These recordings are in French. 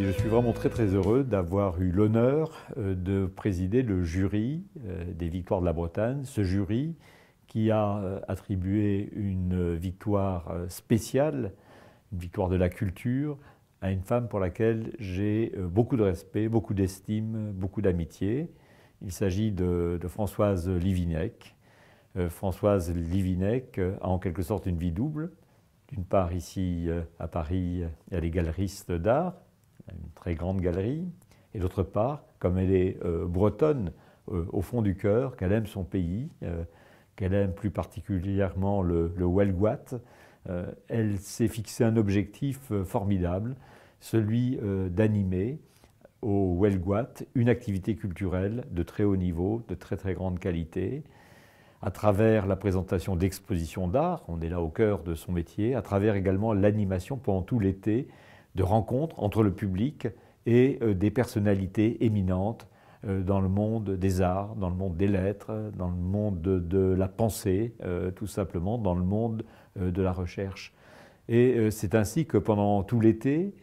Je suis vraiment très très heureux d'avoir eu l'honneur euh, de présider le jury euh, des Victoires de la Bretagne, ce jury qui a euh, attribué une victoire spéciale, une victoire de la culture, à une femme pour laquelle j'ai beaucoup de respect, beaucoup d'estime, beaucoup d'amitié. Il s'agit de, Françoise Livinec. Françoise Livinec a en quelque sorte une vie double. D'une part ici à Paris, elle est galeriste d'art, une très grande galerie, et d'autre part, comme elle est euh, bretonne euh, au fond du cœur, qu'elle aime son pays, euh, qu'elle aime plus particulièrement le, le elle s'est fixé un objectif formidable, celui d'animer au Welguat une activité culturelle de très haut niveau, de très très grande qualité, à travers la présentation d'expositions d'art, on est là au cœur de son métier, à travers également l'animation pendant tout l'été de rencontres entre le public et euh, des personnalités éminentes euh, dans le monde des arts, dans le monde des lettres, dans le monde de, la pensée, euh, tout simplement, dans le monde de la recherche. Et c'est ainsi que pendant tout l'été,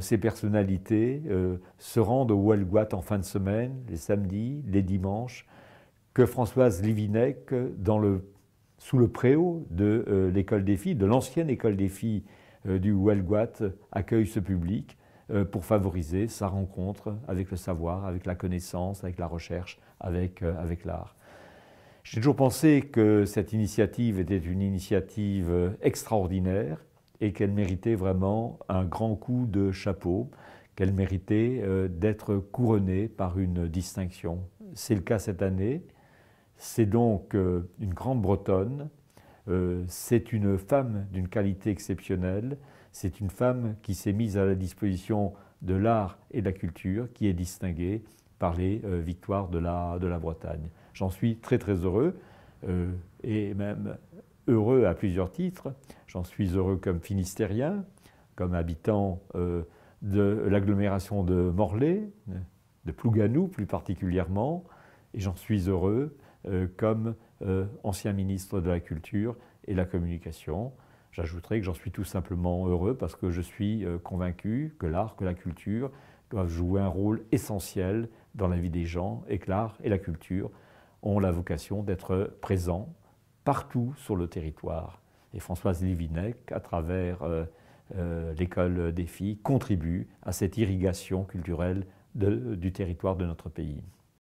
ces personnalités se rendent au Walguat en fin de semaine, les samedis, les dimanches, que Françoise Livinec, sous le préau de l'école des filles, de l'ancienne école des filles euh, du Huelguat accueille ce public euh, pour favoriser sa rencontre avec le savoir, avec la connaissance, avec la recherche, avec, euh, avec l'art. J'ai toujours pensé que cette initiative était une initiative extraordinaire et qu'elle méritait vraiment un grand coup de chapeau, qu'elle méritait d'être couronnée par une distinction. C'est le cas cette année. C'est donc une grande Bretonne euh, c'est une femme d'une qualité exceptionnelle, c'est une femme qui s'est mise à la disposition de l'art et de la culture, qui est distinguée par les euh, victoires de la, de la Bretagne. J'en suis très très heureux, euh, et même heureux à plusieurs titres. J'en suis heureux comme finistérien, comme habitant de l'agglomération de Morlaix, de Plouganou plus particulièrement, et j'en suis heureux comme euh, ancien ministre de la Culture et de la Communication. J'ajouterai que j'en suis tout simplement heureux parce que je suis euh, convaincu que l'art, que la culture doivent jouer un rôle essentiel dans la vie des gens et que l'art et la culture ont la vocation d'être présents partout sur le territoire. Et Françoise Livinec, à travers euh, l'école des filles, contribue à cette irrigation culturelle du territoire de notre pays.